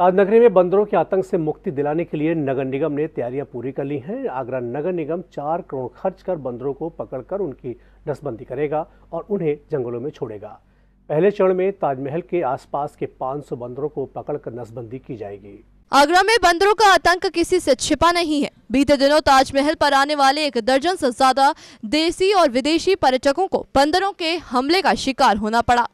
राजनगरी में बंदरों के आतंक से मुक्ति दिलाने के लिए नगर निगम ने तैयारियां पूरी कर ली हैं आगरा नगर निगम चार करोड़ खर्च कर बंदरों को पकड़कर उनकी नसबंदी करेगा और उन्हें जंगलों में छोड़ेगा पहले चरण में ताजमहल के आसपास के 500 बंदरों को पकड़कर नसबंदी की जाएगी आगरा में बंदरों का आतंक किसी से छिपा नहीं है बीते दिनों ताजमहल पर आने वाले एक दर्जन से ज्यादा देशी और विदेशी पर्यटकों को बंदरों के हमले का शिकार होना पड़ा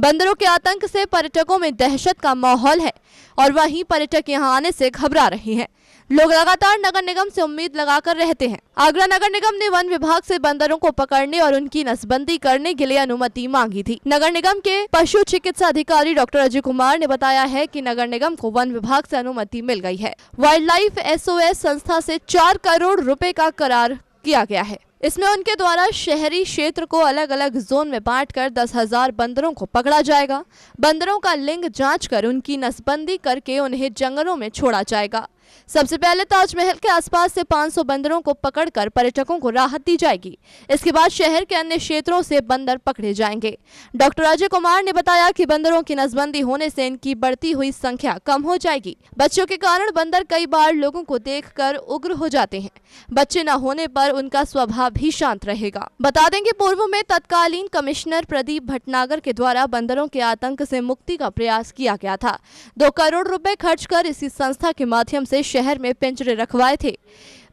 बंदरों के आतंक से पर्यटकों में दहशत का माहौल है और वहीं पर्यटक यहाँ आने से घबरा रहे हैं लोग लगातार नगर निगम से उम्मीद लगाकर रहते हैं आगरा नगर निगम ने वन विभाग से बंदरों को पकड़ने और उनकी नसबंदी करने के लिए अनुमति मांगी थी नगर निगम के पशु चिकित्सा अधिकारी डॉक्टर अजय कुमार ने बताया है कि नगर निगम को वन विभाग से अनुमति मिल गई है वाइल्ड लाइफ एस संस्था से चार करोड़ रूपए का करार किया गया है इसमें उनके द्वारा शहरी क्षेत्र को अलग अलग जोन में बांटकर दस हजार बंदरों को पकड़ा जाएगा बंदरों का लिंग जांचकर उनकी नसबंदी करके उन्हें जंगलों में छोड़ा जाएगा सबसे पहले ताजमहल तो के आसपास से 500 बंदरों को पकड़कर पर्यटकों को राहत दी जाएगी इसके बाद शहर के अन्य क्षेत्रों से बंदर पकड़े जाएंगे डॉक्टर अजय कुमार ने बताया कि बंदरों की नजबंदी होने से इनकी बढ़ती हुई संख्या कम हो जाएगी बच्चों के कारण बंदर कई बार लोगों को देख कर उग्र हो जाते हैं बच्चे न होने पर उनका स्वभाव भी शांत रहेगा बता दें की पूर्व में तत्कालीन कमिश्नर प्रदीप भटनागर के द्वारा बंदरों के आतंक ऐसी मुक्ति का प्रयास किया गया था दो करोड़ रूपए खर्च कर इसी संस्था के माध्यम से से शहर में पिंजरे रखवाए थे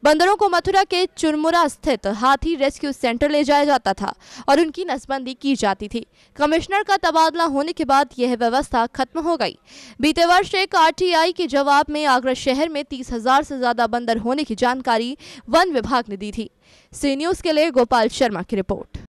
बंदरों को मथुरा के चुरमुरा स्थित हाथी रेस्क्यू सेंटर ले जाया जाता था और उनकी नसबंदी की जाती थी कमिश्नर का तबादला होने के बाद यह व्यवस्था खत्म हो गई बीते वर्ष एक आरटीआई के जवाब में आगरा शहर में तीस हजार से ज्यादा बंदर होने की जानकारी वन विभाग ने दी थी सी न्यूज के लिए गोपाल शर्मा की रिपोर्ट